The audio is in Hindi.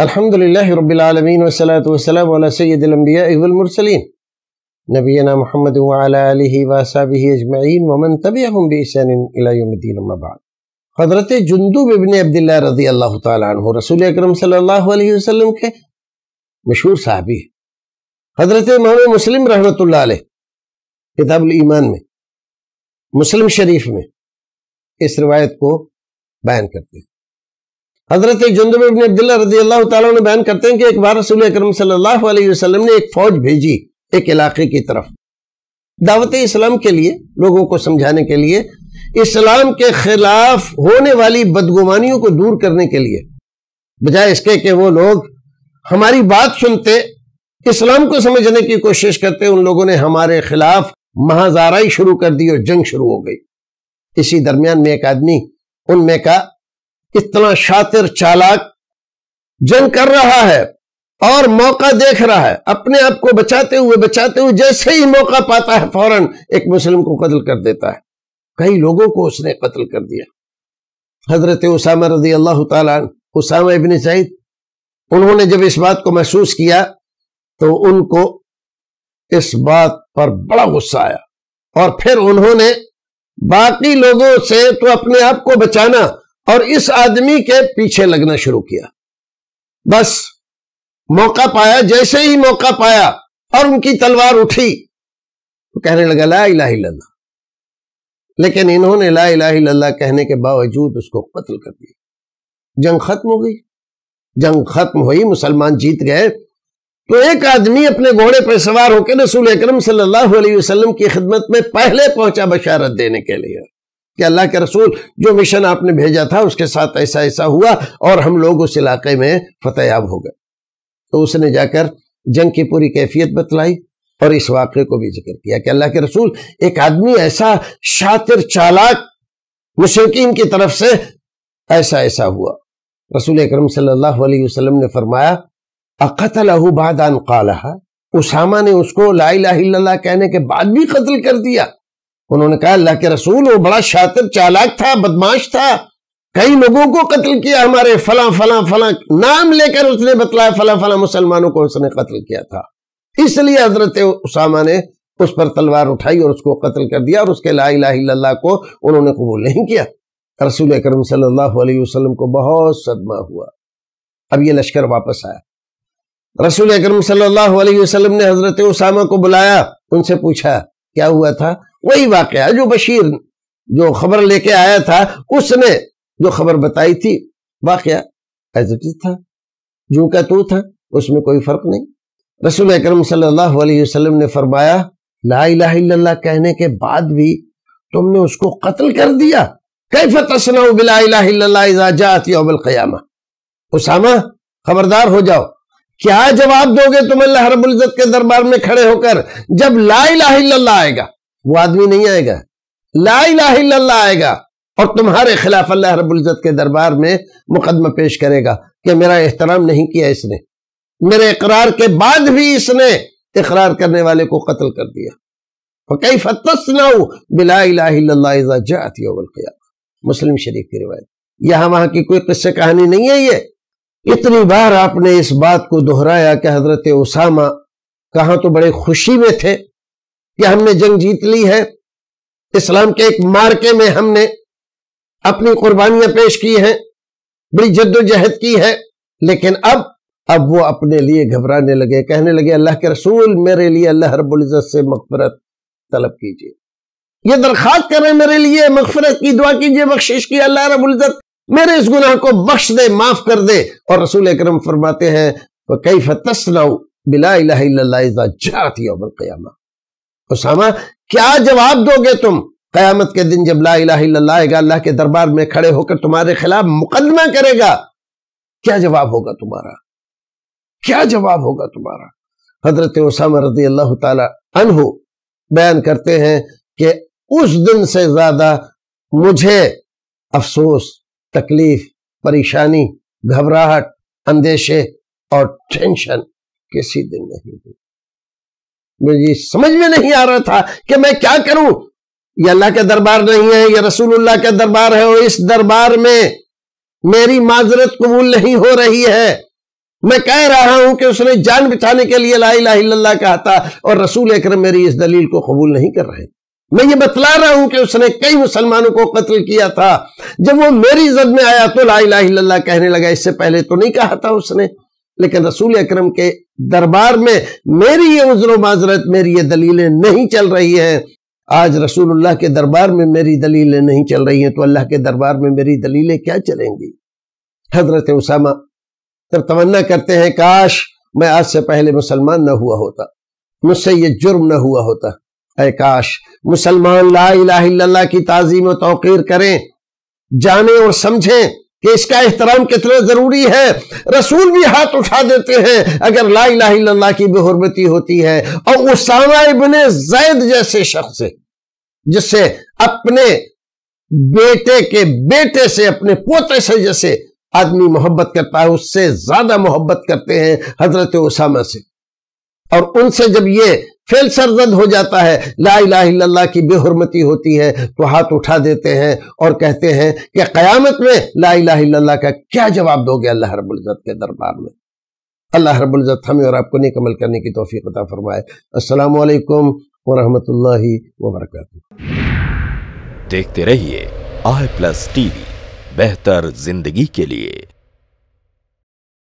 अल्हम्दुलिल्लाह रब्बिल आलमीन वसलात वसलाम अला सय्यिदुल वलमरसलीन नबीना मोहम्मद वसाबी अजमैन वमन तबियहुम बिहसान इला यौमिद्दीन अम्मा बाद हज़रत जुंदुब इब्न अब्दुल्लाह रज़ी अल्लाह तआला अन्हु रसूल अकरम सल्लल्लाहु अलैहि वसल्लम के मशहूर सहाबी हज़रत इमाम मुस्लिम रहमतुल्लाह अलैह किताबुल ईमान में मुस्लिम शरीफ में इस रिवायत को बयान करते हैं हजरत जंदब इबन अब्दुल्ला रजी अल्लाह तन बयान करते हैं कि एक बार रसूल अक्रम सल्लल्लाहु ने एक फौज भेजी एक इलाके की तरफ दावत इस्लाम के लिए लोगों को समझाने के लिए इस्लाम के खिलाफ होने वाली बदगुमानियों को दूर करने के लिए बजाय इसके कि वो लोग हमारी बात सुनते इस्लाम को समझने की कोशिश करते उन लोगों ने हमारे खिलाफ महाजाराई शुरू कर दी और जंग शुरू हो गई इसी दरमियान में एक आदमी उनमें का इतना शातिर चालाक जंग कर रहा है और मौका देख रहा है अपने आप को बचाते हुए बचाते हुए जैसे ही मौका पाता है फौरन एक मुस्लिम को कत्ल कर देता है कई लोगों को उसने कत्ल कर दिया हजरत उसामा रजी अल्लाह तसामा इबन सईद उन्होंने जब इस बात को महसूस किया तो उनको इस बात पर बड़ा गुस्सा आया और फिर उन्होंने बाकी लोगों से तो अपने आप को बचाना और इस आदमी के पीछे लगना शुरू किया बस मौका पाया जैसे ही मौका पाया और उनकी तलवार उठी तो कहने लगा ला इला लेकिन इन्होंने ला इला कहने के बावजूद उसको कत्ल कर दिया जंग खत्म हो गई जंग खत्म हुई मुसलमान जीत गए तो एक आदमी अपने घोड़े पर सवार होकर रसूल अकरम सल्लल्लाहु अलैहि वसल्लम की खिदमत में पहले पहुंचा बशारत देने के लिए कि अल्लाह के रसूल जो मिशन आपने भेजा था उसके साथ ऐसा ऐसा हुआ और हम लोग उस इलाके में फतेयाब हो गए तो उसने जाकर जंग की पूरी कैफियत बतलाई और इस वाक़े को भी जिक्र किया कि अल्लाह के रसूल एक आदमी ऐसा शातिर चालाक मुशकिन की तरफ से ऐसा ऐसा हुआ रसूल अक्रम सल्लल्लाहु अलैहि वसल्लम ने फरमाया अकतलहू बादान कालहा उसामा ने उसको ला इलाहा कहने के बाद भी कत्ल कर दिया उन्होंने कहा अल्लाह के रसूल वो बड़ा शातिर चालाक था बदमाश था कई लोगों को कत्ल किया हमारे फला फला फला नाम लेकर उसने बतलाया फला फला मुसलमानों को उसने कत्ल किया था इसलिए हजरत उसामा ने उस पर तलवार उठाई और उसको कत्ल कर दिया और उसके ला इला को उन्होंने कबूल नहीं किया रसूल करम सल्लाम को बहुत सदमा हुआ अब ये लश्कर वापस आया रसूल करम सल्लाम ने हजरत उसामा को बुलाया उनसे पूछा क्या हुआ था वही वाक़ जो बशीर जो खबर लेके आया था उसने जो खबर बताई थी वाकया एज इट इज था जो का तू था उसमें कोई फ़र्क नहीं रसूल अक्रम सल्लाम ने फरमाया ला कहने के बाद भी तुमने उसको कत्ल कर दिया कैफ तसनऊ उसामा खबरदार हो जाओ क्या जवाब दोगे तुम अल्लाह रबुल्जत के दरबार में खड़े होकर जब ला आएगा वो आदमी नहीं आएगा ला आएगा और तुम्हारे खिलाफ अल्लाह रबुल्जत के दरबार में मुकदमा पेश करेगा कि मेरा एहतराम नहीं किया इसने मेरे इकरार के बाद भी इसने इकरार करने वाले को कत्ल कर दिया फ़कई फतनाऊ बिलाती मुस्लिम शरीफ की रिवायत यहां वहां की कोई किस्से कहानी नहीं है ये इतनी बार आपने इस बात को दोहराया कि हजरत उसामा कहा तो बड़े खुशी में थे कि हमने जंग जीत ली है इस्लाम के एक मार्के में हमने अपनी कुर्बानियां पेश की हैं बड़ी जद्दोजहद की है लेकिन अब अब वो अपने लिए घबराने लगे कहने लगे अल्लाह के रसूल मेरे लिए अल्लाह रबुल्जत से मगफरत तलब कीजिए ये दरख्वास्त करें मेरे लिए मगफरत की दुआ कीजिए बख्शिश की अल्लाह रबुल्जत मेरे इस गुनाह को बख्श दे माफ कर दे और रसूल अक्रम फरमाते हैं कई फतसना बिला जाती उसामा क्या जवाब दोगे तुम कयामत के दिन जब ला लाएगा अल्लाह के दरबार में खड़े होकर तुम्हारे खिलाफ मुकदमा करेगा क्या जवाब होगा तुम्हारा क्या जवाब होगा तुम्हारा हजरत उसामा रजी अल्लाह तहु बयान करते हैं कि उस दिन से ज्यादा मुझे अफसोस तकलीफ परेशानी घबराहट अंदेशे और टेंशन किसी दिन नहीं हुई मुझे समझ में नहीं आ रहा था कि मैं क्या करूं ये अल्लाह के दरबार नहीं है ये रसूलुल्लाह के दरबार है और इस दरबार में मेरी माजरत कबूल नहीं हो रही है मैं कह रहा हूं कि उसने जान बिछाने के लिए ला इला कहा था और रसूल अकरम मेरी इस दलील को कबूल नहीं कर रहे मैं ये बतला रहा हूं कि उसने कई मुसलमानों को कत्ल किया था जब वो मेरी जद में आया तो ला इला कहने लगा इससे पहले तो नहीं कहा था उसने लेकिन रसूल अक्रम के दरबार में मेरी ये उजरों माजरत मेरी ये दलीलें नहीं चल रही हैं आज रसूलुल्लाह के दरबार में मेरी दलीलें नहीं चल रही हैं तो अल्लाह के दरबार में मेरी दलीलें क्या चलेंगी हजरत उसामा तब तमन्ना करते हैं काश मैं आज से पहले मुसलमान न हुआ होता मुझसे ये जुर्म न हुआ होता अः काश मुसलमान ला की ताजीम तोकीर करें जाने और समझें कि इसका एहतराम कितना ज़रूरी है रसूल भी हाथ उठा देते हैं अगर ला लल्ला की बेहरबती होती है और उसामा इबन जैद जैसे शख्स जिससे अपने बेटे के बेटे से अपने पोते से जैसे आदमी मोहब्बत करता है उससे ज्यादा मोहब्बत करते हैं हजरत उसामा से और उनसे जब ये फेल सरजद हो जाता है ला इला की बेहरमती होती है तो हाथ उठा देते हैं और कहते हैं कि क़यामत में ला इला का क्या जवाब दोगे अल्लाह रबुल्ज़त के दरबार में अल्लाह रबुल्ज़त हमें और आपको निकमल करने की तोफ़ी पता फरमाए असल वरहमत वरक देखते रहिए आई प्लस वी बेहतर जिंदगी के लिए